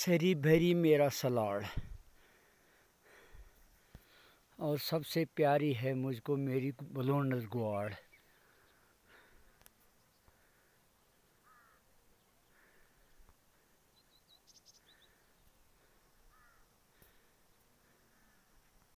सरी भरी मेरा सलाड़ और सबसे प्यारी है मुझको मेरी बलोनल गुआड़